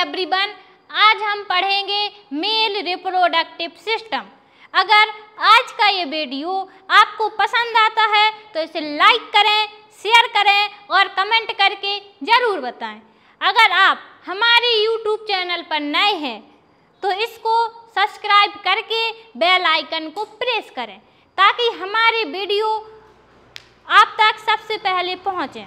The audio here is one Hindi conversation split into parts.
एवरीवन आज हम पढ़ेंगे मेल रिप्रोडक्टिव सिस्टम अगर आज का ये वीडियो आपको पसंद आता है तो इसे लाइक करें शेयर करें और कमेंट करके ज़रूर बताएं अगर आप हमारे यूट्यूब चैनल पर नए हैं तो इसको सब्सक्राइब करके बेल आइकन को प्रेस करें ताकि हमारे वीडियो आप तक सबसे पहले पहुँचें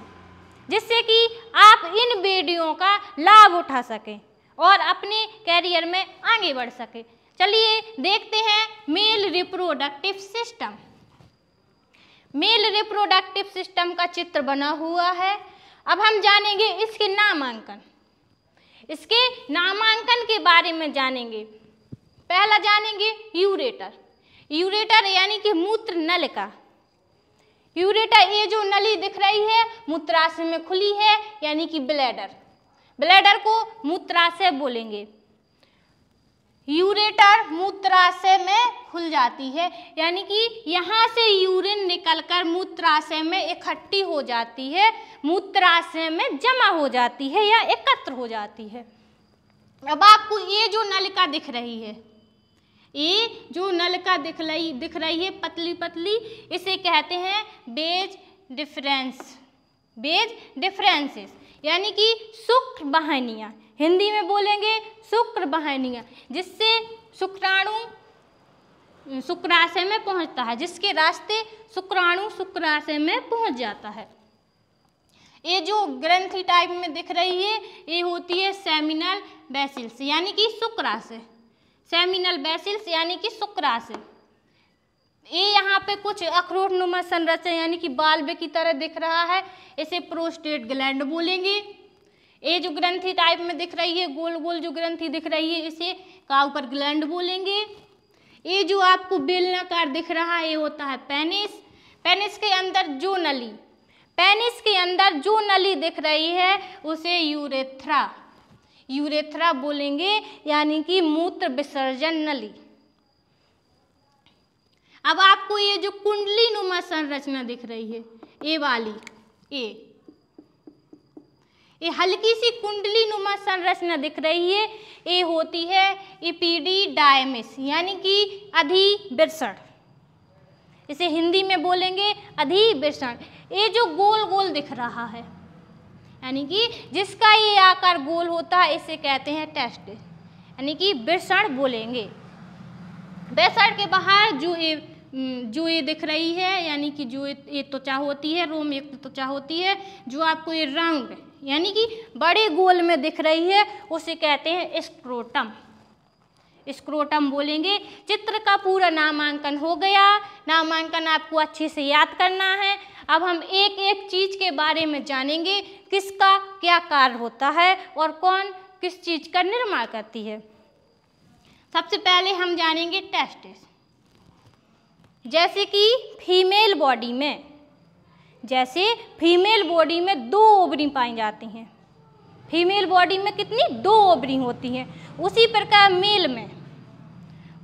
जिससे कि आप इन वीडियो का लाभ उठा सकें और अपने कैरियर में आगे बढ़ सके चलिए देखते हैं male reproductive system male reproductive system का चित्र बना हुआ है अब हम जानेंगे इसके नामांकन इसके नामांकन के बारे में जानेंगे पहला जानेंगे यूरेटर यूरेटर यानी कि मूत्र नल का यूरेटा ये जो नली दिख रही है मूत्राशय में खुली है यानी कि ब्लैडर ब्लैडर को मूत्राशय बोलेंगे यूरेटर मूत्राशय में खुल जाती है यानी कि यहाँ से यूरिन निकलकर मूत्राशय में इकट्ठी हो जाती है मूत्राशय में जमा हो जाती है या एकत्र हो जाती है अब आपको ये जो नलिका दिख रही है ये जो नल का दिख रही दिख रही है पतली पतली इसे कहते हैं बेज डिफरेंस बेज डिफरेंसेस यानी कि शुक्र वाहिनियाँ हिंदी में बोलेंगे शुक्र वाहिनियाँ जिससे शुक्राणु शुक्राशय में पहुंचता है जिसके रास्ते शुक्राणु शुक्राशय में पहुंच जाता है ये जो ग्रंथि टाइप में दिख रही है ये होती है सेमिनल बेसिल्स यानी कि शुक्राशय सेमिनल बेसिल्स यानी कि शुक्राशय ये यहाँ पे कुछ अखरोट नुमा संरचना यानी कि बाल्ब की तरह दिख रहा है इसे प्रोस्टेट ग्लैंड बोलेंगे ये जो ग्रंथि टाइप में दिख रही है गोल गोल जो ग्रंथि दिख रही है इसे काउपर ग्लैंड बोलेंगे ये जो आपको बेलनाकार दिख रहा है ये होता है पेनिस पेनिस के अंदर जो नली पेनिस के अंदर जो नली दिख रही है उसे यूरेथ्रा यूरेथ्रा बोलेंगे यानी कि मूत्र विसर्जन नली अब आपको ये जो कुंडली नुमा संरचना दिख रही है ए वाली ए ये हल्की सी कुंडली नुमा संरचना दिख रही है ये होती है इपीडी डायमिस यानी कि अधिवृषण इसे हिंदी में बोलेंगे अधिवृषण ये जो गोल गोल दिख रहा है यानी कि जिसका ये आकार गोल होता है इसे कहते हैं टेस्ट यानी कि बेसण बोलेंगे बेसण के बाहर जूए जूए दिख रही है यानी कि जूए एक त्वचा होती है रोम एक त्वचा होती है जो आपको ये रंग यानी कि बड़े गोल में दिख रही है उसे कहते हैं स्क्रोटम स्क्रोटम बोलेंगे चित्र का पूरा नामांकन हो गया नामांकन आपको अच्छे से याद करना है अब हम एक एक चीज़ के बारे में जानेंगे किसका क्या कार्य होता है और कौन किस चीज़ का निर्माण करती है सबसे पहले हम जानेंगे टेस्टिस जैसे कि फीमेल बॉडी में जैसे फीमेल बॉडी में दो ओवरी पाई जाती हैं फीमेल बॉडी में कितनी दो ओवरी होती हैं उसी प्रकार मेल में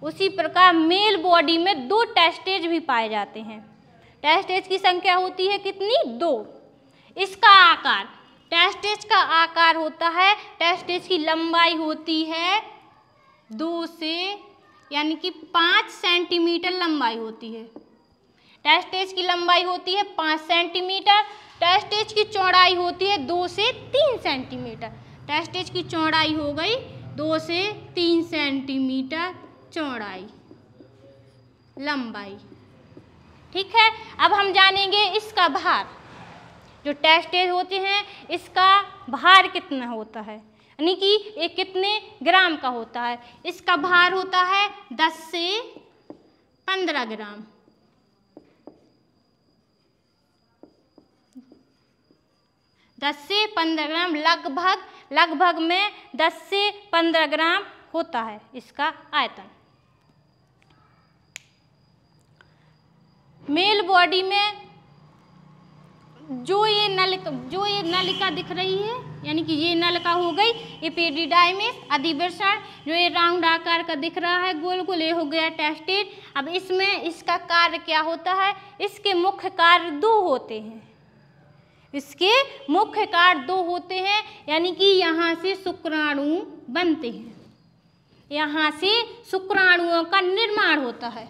उसी प्रकार मेल बॉडी में दो टेस्टेज भी पाए जाते हैं टेस्ट एज की संख्या होती है कितनी दो इसका आकार टेस्ट एज का आकार होता है टेस्ट एज की लंबाई होती है दो से यानी कि पाँच सेंटीमीटर लंबाई होती है टेस्ट एज की लंबाई होती है पाँच सेंटीमीटर टेस्ट एज की चौड़ाई होती है दो से तीन सेंटीमीटर टेस्ट एज की चौड़ाई हो गई दो से तीन सेंटीमीटर चौड़ाई लंबाई ठीक है अब हम जानेंगे इसका भार जो टेस्टेज होते हैं इसका भार कितना होता है यानी कि ये कितने ग्राम का होता है इसका भार होता है 10 से 15 ग्राम दस से पंद्रह ग्राम लगभग लगभग में दस से पंद्रह ग्राम होता है इसका आयतन मेल बॉडी में जो ये नल जो ये नलिका दिख रही है यानी कि ये नलिका हो गई ये एपेडिडाइमिस अधिवर्षण जो ये राउंड आकार का दिख रहा है गोल गोल ये हो गया टेस्टेड अब इसमें इसका कार्य क्या होता है इसके मुख्य कार्य दो होते हैं इसके मुख्य कार्य दो होते हैं यानी कि यहाँ से शुक्राणु बनते हैं यहाँ से शुक्राणुओं का निर्माण होता है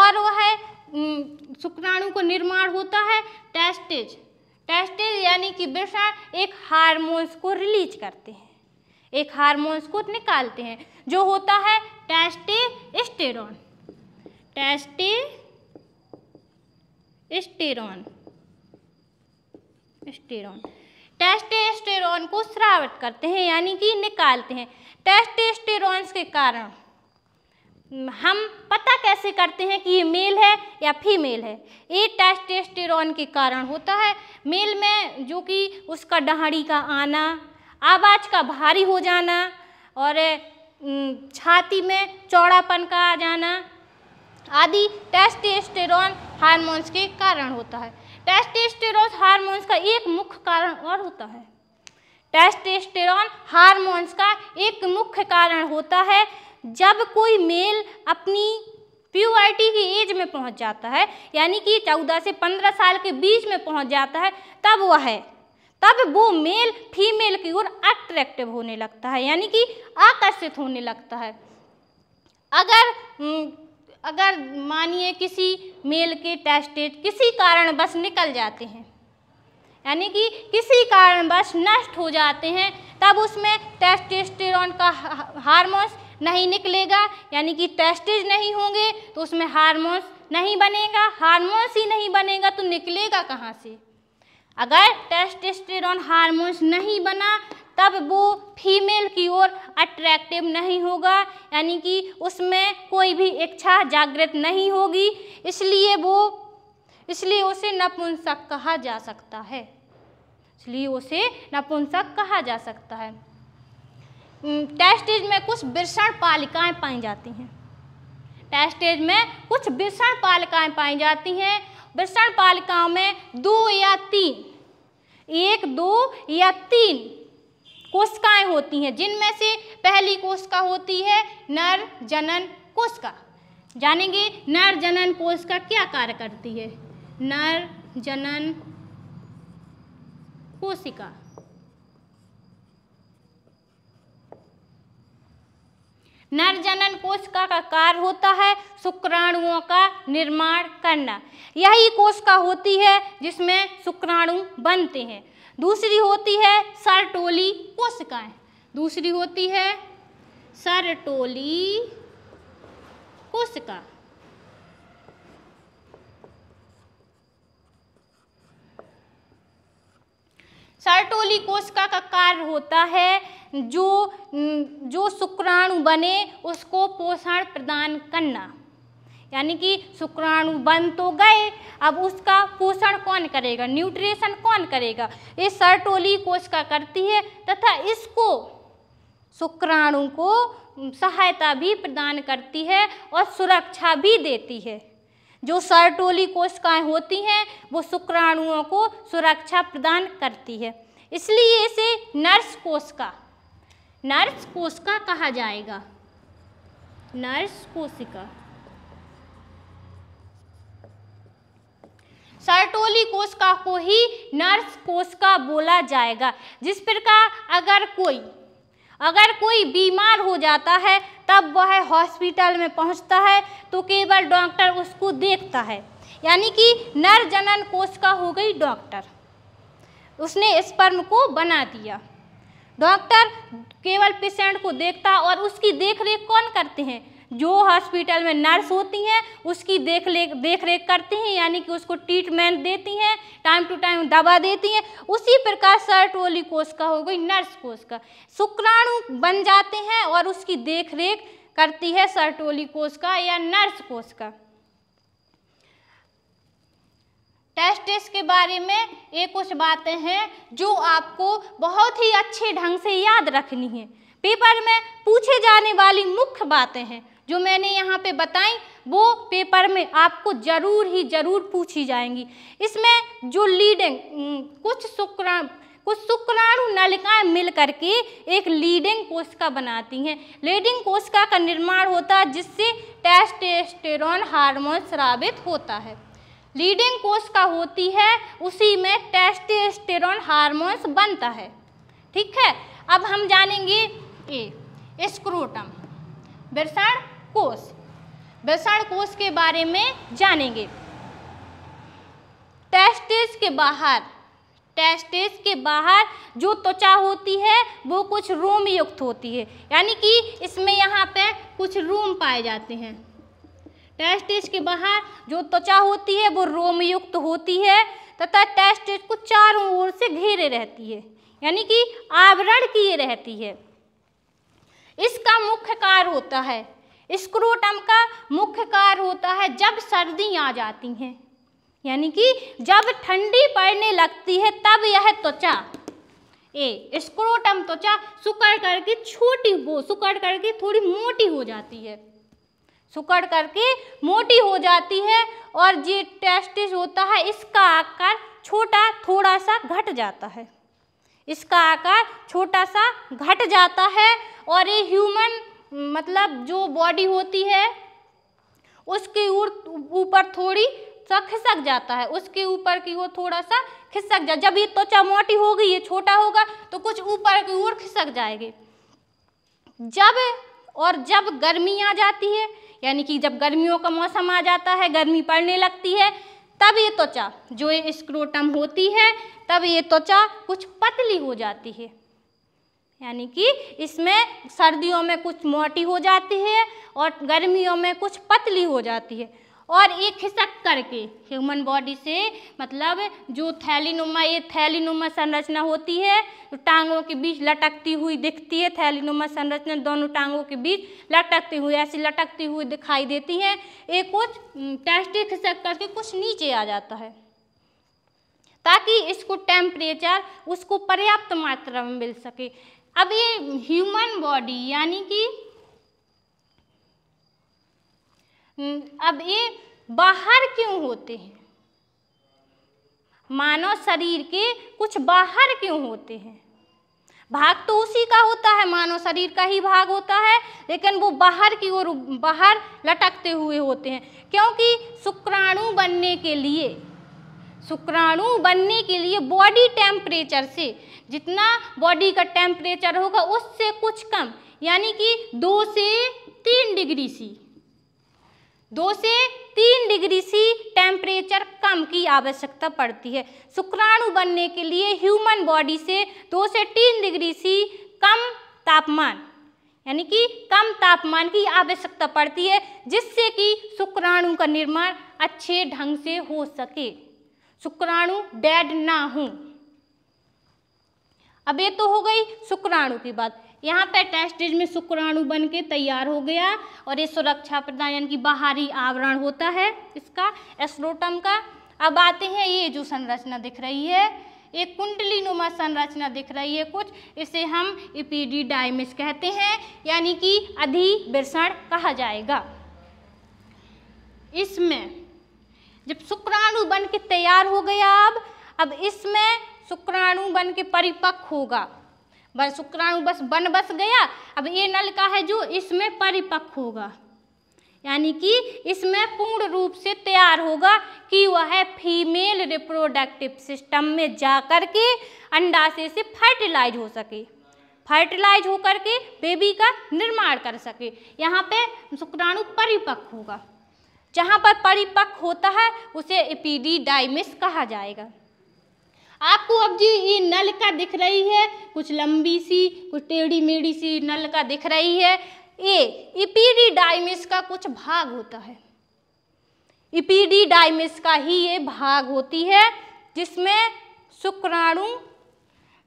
और वह शुक्राणु को निर्माण होता है टेस्टेज टेस्टेज यानी कि वृषा एक हार्मोन्स को रिलीज करते हैं एक हार्मोन्स को निकालते हैं जो होता है टेस्टी स्टेरॉन टेस्टे स्टेरॉन स्टेरॉन टेस्टेस्टेरॉन को स्रावित करते हैं यानी कि निकालते हैं टेस्टेस्टेरॉन्स के कारण हम पता कैसे करते हैं कि ये मेल है या फीमेल है ये टेस्टेस्टेरॉन के कारण होता है मेल में जो कि उसका डहाड़ी का आना आवाज का भारी हो जाना और छाती में चौड़ापन का आ जाना आदि टेस्टेस्टेरॉन हार्मोन्स के कारण होता है टेस्टेस्टेरॉन हार्मोन्स का एक मुख्य कारण और होता है टेस्टेस्टेरॉन हार्मोन्स का एक मुख्य कारण होता है जब कोई मेल अपनी प्यूआरटी की एज में पहुंच जाता है यानी कि चौदह से पंद्रह साल के बीच में पहुंच जाता है तब वह है तब वो मेल फीमेल की ओर अट्रैक्टिव होने लगता है यानी कि आकर्षित होने लगता है अगर हम्म, अगर मानिए किसी मेल के टेस्टेड किसी कारण बस निकल जाते हैं यानी कि किसी कारणवश नष्ट हो जाते हैं तब उसमें टेस्टेस्टेरॉन का हार्मोन्स नहीं निकलेगा यानी कि टेस्टेज नहीं होंगे तो उसमें हारमोन्स नहीं बनेगा हारमोन्स ही नहीं बनेगा तो निकलेगा कहाँ से अगर टेस्टेस्टेरॉन हारमोन्स नहीं बना तब वो फीमेल की ओर अट्रैक्टिव नहीं होगा यानी कि उसमें कोई भी इच्छा जागृत नहीं होगी इसलिए वो इसलिए उसे नपुंसक कहा जा सकता है इसलिए उसे नपुंसक कहा जा सकता है टेस्टेज में कुछ विषण पालिकाएँ पाई जाती हैं टेस्टेज में कुछ विषण पालिकाएँ पाई जाती हैं विषण पालिकाओं में दो या तीन एक दो या तीन कोशिकाएं होती हैं जिनमें से पहली कोशिका होती है नर जनन कोशिका जानेंगे नर जनन कोशिका क्या कार्य करती है नर जनन कोशिका नर जनन कोशिका का कार्य होता है शुक्राणुओं का निर्माण करना यही कोशिका होती है जिसमें शुक्राणु बनते हैं दूसरी होती है सरटोली कोशिकाएं दूसरी होती है सरटोली कोशिका सरटोली कोशिका का कार्य होता है जो जो शुक्राणु बने उसको पोषण प्रदान करना यानी कि शुक्राणु बन तो गए अब उसका पोषण कौन करेगा न्यूट्रिशन कौन करेगा ये सर्टोली कोशिका करती है तथा इसको शुक्राणु को सहायता भी प्रदान करती है और सुरक्षा भी देती है जो सर्टोली कोशिकाएं होती हैं वो शुक्राणुओं को सुरक्षा प्रदान करती है इसलिए इसे नर्स कोशिका नर्स कोशिका कहा जाएगा नर्स कोशिका सर्टोली कोशिका को ही नर्स कोशिका बोला जाएगा जिस प्रकार अगर कोई अगर कोई बीमार हो जाता है तब वह हॉस्पिटल में पहुंचता है तो केवल डॉक्टर उसको देखता है यानी कि नर जनन कोशिका हो गई डॉक्टर उसने स्पर्म को बना दिया डॉक्टर केवल पेशेंट को देखता और उसकी देख रेख कौन करते हैं जो हॉस्पिटल में नर्स होती हैं उसकी देख रेख देख रेख करती हैं यानी कि उसको ट्रीटमेंट देती हैं टाइम टू टाइम दवा देती हैं उसी प्रकार सर्टोली का हो गई नर्स का शुक्राणु बन जाते हैं और उसकी देख रेख करती है सर्टोली का या नर्स का टेस्ट टेस्ट के बारे में ये कुछ बातें हैं जो आपको बहुत ही अच्छे ढंग से याद रखनी है पेपर में पूछे जाने वाली मुख्य बातें हैं जो मैंने यहाँ पे बताई वो पेपर में आपको ज़रूर ही ज़रूर पूछी जाएंगी इसमें जो लीडिंग कुछ शुक्राणु कुछ शुक्राणु नलिकाएं मिल करके एक लीडिंग कोशिका बनाती हैं लीडिंग कोशिका का निर्माण होता है जिससे टेस्टेस्टेरॉन हार्मोन स्रावित होता है लीडिंग का होती है उसी में टेस्टेस्टेरॉन हार्मोन्स बनता है ठीक है अब हम जानेंगे ए स्क्रोटम विषण कोष विषण कोष के बारे में जानेंगे टेस्टिस के बाहर टेस्टिस के बाहर जो त्वचा होती है वो कुछ रोम युक्त होती है यानी कि इसमें यहाँ पे कुछ रोम पाए जाते हैं टेस्टिस के बाहर जो त्वचा होती है वो रोमयुक्त होती है तथा टेस्टिस को चारों ओर से घेरे रहती है यानी कि आवरण किए रहती है इसका मुख्य कार्य होता है स्क्रोटम का मुख्य कार्य होता है जब सर्दी आ जाती हैं यानी कि जब ठंडी पड़ने लगती है तब यह त्वचा ए स्क्रोटम त्वचा सुकड़ करके छोटी वो सुकड़ करके थोड़ी मोटी हो जाती है सुकड़ करके मोटी हो जाती है और जी टेस्टिस होता है इसका आकार छोटा थोड़ा सा घट जाता है इसका आकार छोटा सा घट जाता है और ये ह्यूमन मतलब जो बॉडी होती है उसके ऊपर थोड़ी सा खिसक जाता है उसके ऊपर की ओर थोड़ा सा खिसक जाए जब ये त्वचा मोटी होगी ये छोटा होगा तो कुछ ऊपर की ओर खिसक जाएगी जब और जब गर्मी आ जाती है यानी कि जब गर्मियों का मौसम आ जाता है गर्मी पड़ने लगती है तब ये त्वचा जो ये स्क्रोटम होती है तब ये त्वचा कुछ पतली हो जाती है यानी कि इसमें सर्दियों में कुछ मोटी हो जाती है और गर्मियों में कुछ पतली हो जाती है और ये खिसक करके ह्यूमन बॉडी से मतलब जो थैलीनुमा ये थैलीनुमा संरचना होती है तो टांगों के बीच लटकती हुई दिखती है थैलीनुमा संरचना दोनों टांगों के बीच लटकती हुई ऐसी लटकती हुई दिखाई देती है ये कुछ टेस्टी खिसक करके कुछ नीचे आ जाता है ताकि इसको टेम्परेचर उसको पर्याप्त मात्रा में मिल सके अब ये ह्यूमन बॉडी यानी कि हम्म, अब ये बाहर क्यों होते हैं मानव शरीर के कुछ बाहर क्यों होते हैं भाग तो उसी का होता है मानव शरीर का ही भाग होता है लेकिन वो बाहर की ओर बाहर लटकते हुए होते हैं क्योंकि शुक्राणु बनने के लिए शुक्राणु बनने के लिए बॉडी टेम्परेचर से जितना बॉडी का टेम्परेचर होगा उससे कुछ कम यानी कि दो से तीन डिग्री सी दो से तीन डिग्री सी टेम्परेचर कम की आवश्यकता पड़ती है शुक्राणु बनने के लिए ह्यूमन बॉडी से दो से तीन डिग्री सी कम तापमान यानी कि कम तापमान की आवश्यकता पड़ती है जिससे कि शुक्राणु का निर्माण अच्छे ढंग से हो सके शुक्राणु डेड ना हो अब ये तो हो गई शुक्राणु की बात यहाँ पर टेस्टेज में शुक्राणु बन के तैयार हो गया और ये सुरक्षा प्रदान यानी कि बाहरी आवरण होता है इसका एस्ट्रोटम का अब आते हैं ये जो संरचना दिख रही है एक कुंडली नुमा संरचना दिख रही है कुछ इसे हम इपीडी डायमिस कहते हैं यानी कि अधिवृषण कहा जाएगा इसमें जब शुक्राणु बन के तैयार हो गया अब अब इसमें शुक्राणु बन के परिपक्व होगा बस शुक्राणु बस बन बस गया अब ये नल का है जो इसमें परिपक्व होगा यानी कि इसमें पूर्ण रूप से तैयार होगा कि वह फीमेल रिप्रोडक्टिव सिस्टम में जा कर के अंडाशय से फर्टिलाइज हो सके फर्टिलाइज होकर के बेबी का निर्माण कर सके यहाँ पे शुक्राणु परिपक्व होगा जहाँ पर परिपक्व होता है उसे एपीडी डाइमिस कहा जाएगा आपको अब जी ये नल का दिख रही है कुछ लंबी सी कुछ टेढ़ी मेढ़ी सी नल का दिख रही है ए इपीडी डाइमिस का कुछ भाग होता है इपीडी डाइमिस का ही ये भाग होती है जिसमें शुक्राणु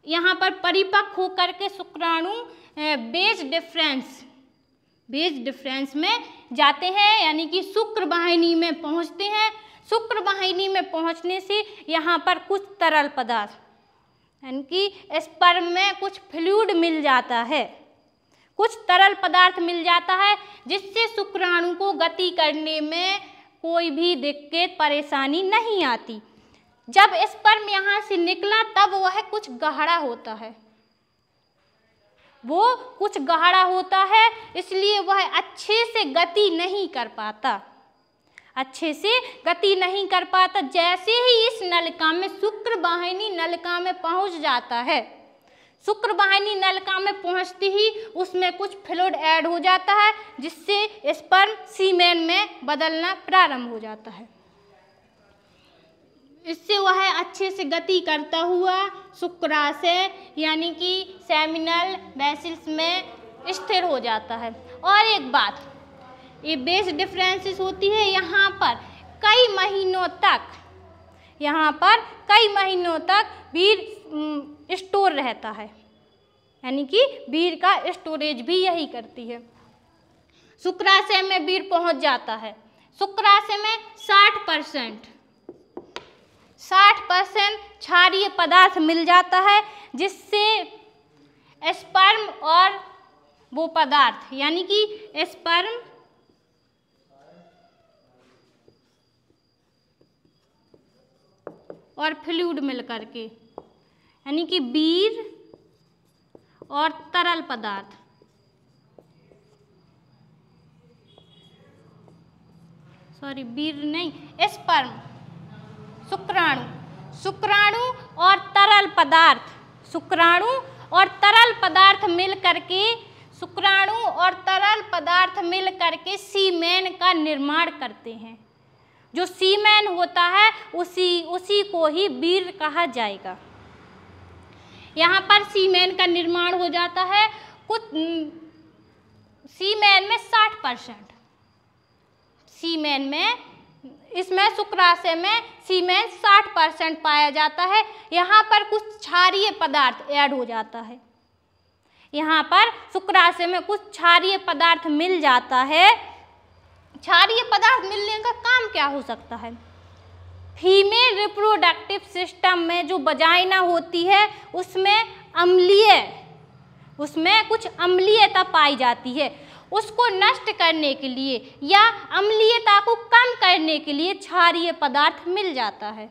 यहाँ पर परिपक्व होकर के शुक्राणु बेस डिफरेंस बेस डिफरेंस में जाते हैं यानी कि शुक्र वाहिनी में पहुँचते हैं शुक्रवाहिनी में पहुंचने से यहाँ पर कुछ तरल पदार्थ यानी कि स्पर्म में कुछ फ्लूड मिल जाता है कुछ तरल पदार्थ मिल जाता है जिससे शुक्राणु को गति करने में कोई भी दिक्कत परेशानी नहीं आती जब स्पर्म यहाँ से निकला तब वह कुछ गहरा होता है वो कुछ गहरा होता है इसलिए वह अच्छे से गति नहीं कर पाता अच्छे से गति नहीं कर पाता जैसे ही इस नलका में शुक्र वाहिनी नलका में पहुंच जाता है शुक्र वाहिनी नलका में पहुंचते ही उसमें कुछ फ्लूड ऐड हो जाता है जिससे स्पर्म सीमेन में बदलना प्रारंभ हो जाता है इससे वह अच्छे से गति करता हुआ शुक्राशय यानी कि सेमिनल बेसिल्स में स्थिर हो जाता है और एक बात ये बेस डिफरेंसेस होती है यहाँ पर कई महीनों तक यहाँ पर कई महीनों तक बीर स्टोर रहता है यानी कि बीर का स्टोरेज भी यही करती है शुक्राशय में बीर पहुँच जाता है शुक्राशय में 60 परसेंट साठ परसेंट क्षारीय पदार्थ मिल जाता है जिससे स्पर्म और वो पदार्थ यानी कि स्पर्म और फ्लूड मिलकर के यानी कि बीज और तरल पदार्थ सॉरी बीर नहीं स्पर्म शुक्राणु शुक्राणु और तरल पदार्थ शुक्राणु और तरल पदार्थ मिल करके शुक्राणु और तरल पदार्थ मिल करके सीमेन का निर्माण करते हैं जो सीमैन होता है उसी उसी को ही वीर कहा जाएगा यहाँ पर सीमैन का निर्माण हो जाता है कुछ सीमैन में साठ परसेंट सीमैन में इसमें शुक्राशय में सीमेंट साठ परसेंट पाया जाता है यहाँ पर कुछ क्षारीय पदार्थ ऐड हो जाता है यहाँ पर शुक्राशय में कुछ क्षारीय पदार्थ मिल जाता है क्षारीय पदार्थ मिलने का काम क्या हो सकता है फीमेल रिप्रोडक्टिव सिस्टम में जो बजाइना होती है उसमें अम्लीय उसमें कुछ अम्लीयता पाई जाती है उसको नष्ट करने के लिए या अम्लीयता को कम करने के लिए क्षारीय पदार्थ मिल जाता है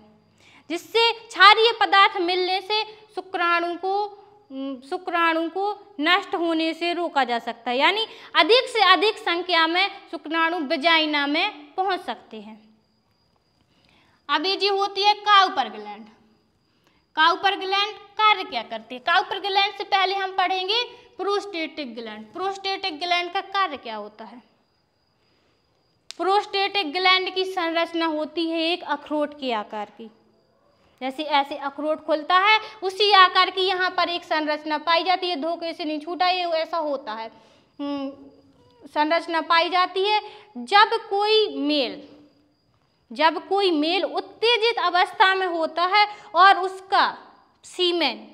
जिससे क्षारीय पदार्थ मिलने से शुक्राणु को शुक्राणु को नष्ट होने से रोका जा सकता है यानी अधिक से अधिक संख्या में शुक्राणु बजाइना में पहुंच सकते हैं अभी जी होती है काउपर ग्लैंड काउपर ग्लैंड कार्य क्या करती है काउपर ग्लैंड से पहले हम पढ़ेंगे प्रोस्टेटिक ग्लैंड प्रोस्टेटिक ग्लैंड का कार्य क्या होता है प्रोस्टेटिक ग्लैंड की संरचना होती है एक अखरोट के आकार की जैसे ऐसे अखरोट खुलता है उसी आकार की यहाँ पर एक संरचना पाई जाती है धोखे से नहीं छूटा ये ऐसा होता है हम्म, संरचना पाई जाती है जब कोई मेल जब कोई मेल उत्तेजित अवस्था में होता है और उसका सीमेंट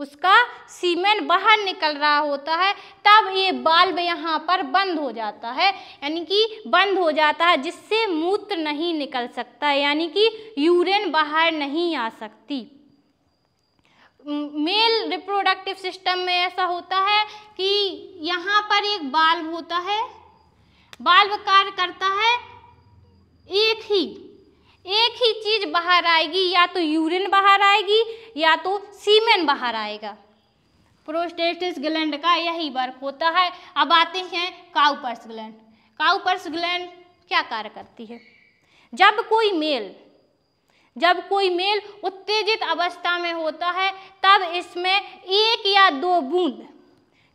उसका सीमेन बाहर निकल रहा होता है तब ये बाल्ब यहाँ पर बंद हो जाता है यानी कि बंद हो जाता है जिससे मूत्र नहीं निकल सकता यानी कि यूरिन बाहर नहीं आ सकती मेल रिप्रोडक्टिव सिस्टम में ऐसा होता है कि यहाँ पर एक बाल्ब होता है बाल्ब कार्य करता है एक ही एक ही चीज़ बाहर आएगी या तो यूरिन बाहर आएगी या तो सीमेन बाहर आएगा प्रोस्टेटिस ग्लैंड का यही वर्क होता है अब आते हैं काउपर्स ग्लैंड काउपर्स ग्लैंड क्या कार्य करती है जब कोई मेल जब कोई मेल उत्तेजित अवस्था में होता है तब इसमें एक या दो बूंद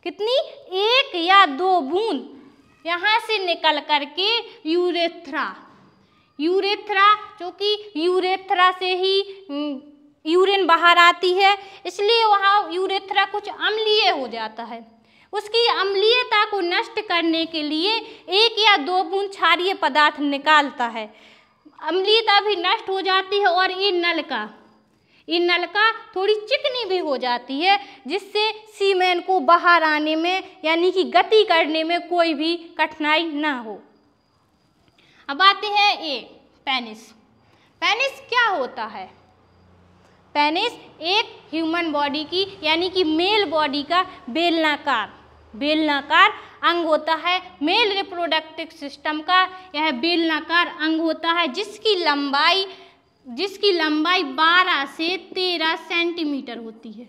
कितनी एक या दो बूंद यहाँ से निकल करके यूरेथ्रा यूरेथ्रा जो कि यूरेथ्रा से ही यूरिन बाहर आती है इसलिए वहाँ यूरेथ्रा कुछ अम्लीय हो जाता है उसकी अम्लीयता को नष्ट करने के लिए एक या दो बूंद क्षारीय पदार्थ निकालता है अम्लीयता भी नष्ट हो जाती है और ये नलका ये नलका थोड़ी चिकनी भी हो जाती है जिससे सीमेन को बाहर आने में यानी कि गति करने में कोई भी कठिनाई ना हो अब आते हैं ए पेनिस पेनिस क्या होता है पेनिस एक ह्यूमन बॉडी की यानी कि मेल बॉडी का बेलनाकार बेलनाकार अंग होता है मेल रिप्रोडक्टिव सिस्टम का यह बेलनाकार अंग होता है जिसकी लंबाई जिसकी लंबाई 12 से 13 सेंटीमीटर होती है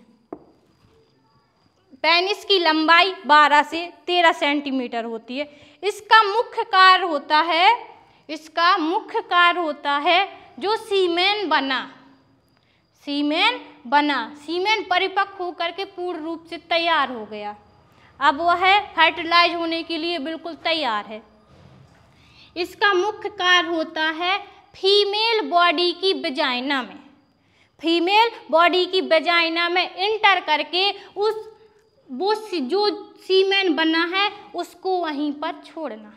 पेनिस की लंबाई 12 से 13 सेंटीमीटर होती है इसका मुख्य कार्य होता है इसका मुख्य कार्य होता है जो सीमेन बना सीमेन बना सीमेन परिपक्व होकर के पूर्ण रूप से तैयार हो गया अब वह फर्टिलाइज होने के लिए बिल्कुल तैयार है इसका मुख्य कार्य होता है फीमेल बॉडी की बेजाइना में फीमेल बॉडी की बेजाइना में इंटर करके उस वो जो सीमेन बना है उसको वहीं पर छोड़ना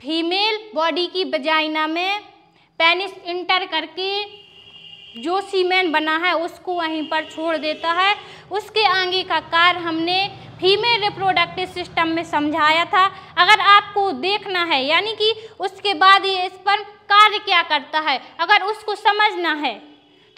फीमेल बॉडी की बजाइना में पेनिस इंटर करके जो सीमेन बना है उसको वहीं पर छोड़ देता है उसके आगे का कार्य हमने फीमेल रिप्रोडक्टिव सिस्टम में समझाया था अगर आपको देखना है यानी कि उसके बाद ये इस पर कार्य क्या करता है अगर उसको समझना है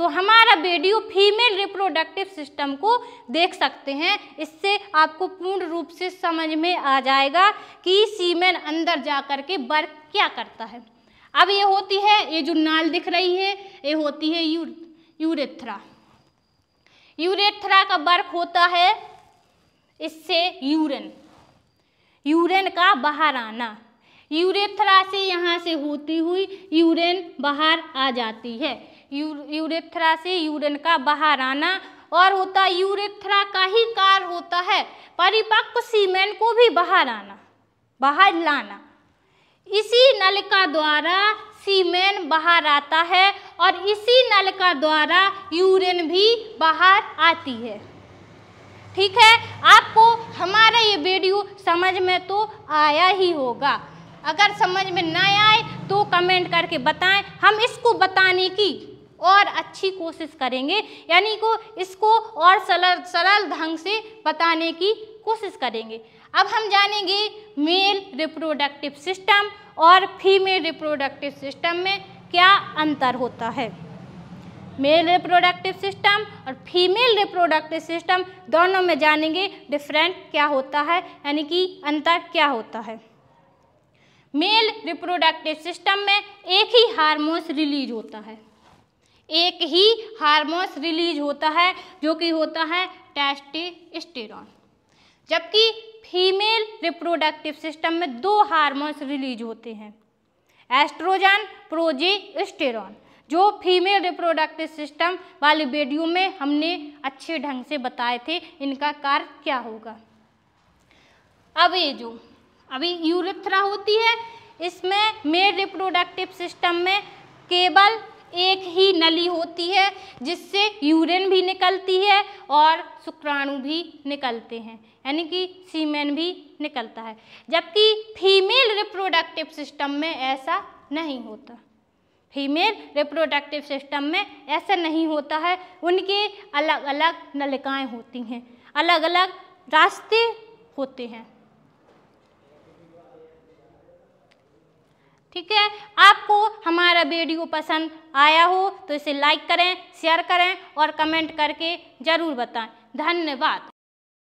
तो हमारा वीडियो फीमेल रिप्रोडक्टिव सिस्टम को देख सकते हैं इससे आपको पूर्ण रूप से समझ में आ जाएगा कि सीमेन अंदर जा कर के वर्क क्या करता है अब ये होती है ये जो नाल दिख रही है ये होती है यू यूरेथ्रा यूरेथ्रा का वर्क होता है इससे यूरिन यूरिन का बाहर आना यूरेथ्रा से यहाँ से होती हुई यूरिन बाहर आ जाती है यू यूरेथ्रा से यूरिन का बाहर आना और होता है यूरेथ्रा का ही कार होता है परिपक्व सीमेन को भी बाहर आना बाहर लाना इसी नल का द्वारा सीमेन बाहर आता है और इसी नल का द्वारा यूरिन भी बाहर आती है ठीक है आपको हमारा ये वीडियो समझ में तो आया ही होगा अगर समझ में ना आए तो कमेंट करके बताएं हम इसको बताने की और अच्छी कोशिश करेंगे यानी को इसको और सरल सरल ढंग से बताने की कोशिश करेंगे अब हम जानेंगे मेल रिप्रोडक्टिव सिस्टम और फीमेल रिप्रोडक्टिव सिस्टम में क्या अंतर होता है मेल रिप्रोडक्टिव सिस्टम और फीमेल रिप्रोडक्टिव सिस्टम दोनों में जानेंगे डिफरेंट क्या होता है यानी कि अंतर क्या होता है मेल रिप्रोडक्टिव सिस्टम में एक ही हार्मोन्स रिलीज होता है एक ही हार्मोन्स रिलीज होता है जो कि होता है टेस्टेस्टेरॉन जबकि फीमेल रिप्रोडक्टिव सिस्टम में दो हार्मोन्स रिलीज होते हैं एस्ट्रोजन प्रोजेस्टेरॉन जो फीमेल रिप्रोडक्टिव सिस्टम वाली बेडियों में हमने अच्छे ढंग से बताए थे इनका कार्य क्या होगा अब ये जो अभी यूरिथ्रा होती है इसमें मेल रिप्रोडक्टिव सिस्टम में केवल एक ही नली होती है जिससे यूरिन भी निकलती है और शुक्राणु भी निकलते हैं यानी कि सीमेन भी निकलता है जबकि फीमेल रिप्रोडक्टिव सिस्टम में ऐसा नहीं होता फीमेल रिप्रोडक्टिव सिस्टम में ऐसा नहीं होता है उनके अलग अलग नलिकाएं होती हैं अलग अलग रास्ते होते हैं ठीक है आपको हमारा वीडियो पसंद आया हो तो इसे लाइक करें शेयर करें और कमेंट करके ज़रूर बताएं धन्यवाद